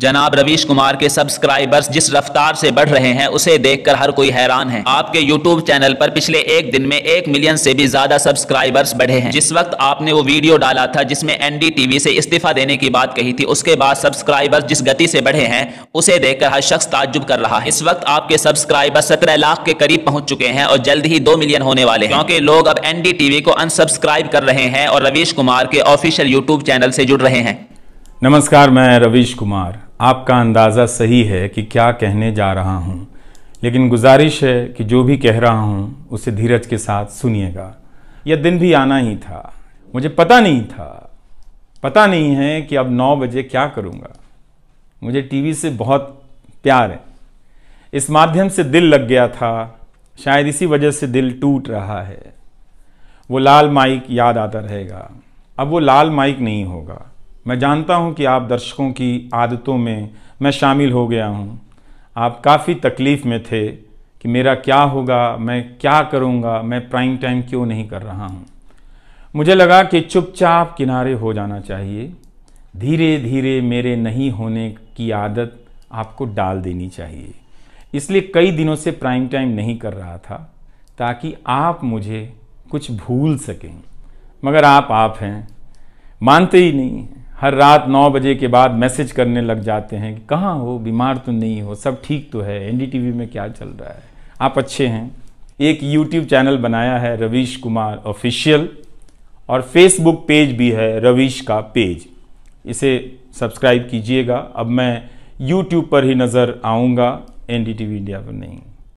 जनाब रवीश कुमार के सब्सक्राइबर्स जिस रफ्तार से बढ़ रहे हैं उसे देखकर हर कोई हैरान है आपके यूट्यूब चैनल पर पिछले एक दिन में एक मिलियन से भी ज्यादा सब्सक्राइबर्स बढ़े हैं जिस वक्त आपने वो वीडियो डाला था जिसमें वी से इस्तीफा देने की बात कही थी उसके बाद सब्सक्राइबर्स जिस गति से बढ़े हैं उसे देखकर हर शख्स ताजुब कर रहा है इस वक्त आपके सब्सक्राइबर सत्रह लाख के करीब पहुंच चुके हैं और जल्द ही दो मिलियन होने वाले हैं क्योंकि लोग अब एनडीटीवी को अनसब्सक्राइब कर रहे हैं और रवीश कुमार के ऑफिशियल यूट्यूब चैनल से जुड़ रहे हैं नमस्कार मैं रवीश कुमार आपका अंदाज़ा सही है कि क्या कहने जा रहा हूँ लेकिन गुजारिश है कि जो भी कह रहा हूँ उसे धीरज के साथ सुनिएगा यह दिन भी आना ही था मुझे पता नहीं था पता नहीं है कि अब नौ बजे क्या करूँगा मुझे टीवी से बहुत प्यार है इस माध्यम से दिल लग गया था शायद इसी वजह से दिल टूट रहा है वो लाल माइक याद आता रहेगा अब वो लाल माइक नहीं होगा मैं जानता हूं कि आप दर्शकों की आदतों में मैं शामिल हो गया हूं आप काफ़ी तकलीफ़ में थे कि मेरा क्या होगा मैं क्या करूंगा मैं प्राइम टाइम क्यों नहीं कर रहा हूं मुझे लगा कि चुपचाप किनारे हो जाना चाहिए धीरे धीरे मेरे नहीं होने की आदत आपको डाल देनी चाहिए इसलिए कई दिनों से प्राइम टाइम नहीं कर रहा था ताकि आप मुझे कुछ भूल सकें मगर आप आप हैं मानते ही नहीं हैं हर रात नौ बजे के बाद मैसेज करने लग जाते हैं कि कहाँ हो बीमार तो नहीं हो सब ठीक तो है एन में क्या चल रहा है आप अच्छे हैं एक यूट्यूब चैनल बनाया है रवीश कुमार ऑफिशियल और फेसबुक पेज भी है रवीश का पेज इसे सब्सक्राइब कीजिएगा अब मैं यूट्यूब पर ही नज़र आऊँगा एन इंडिया पर नहीं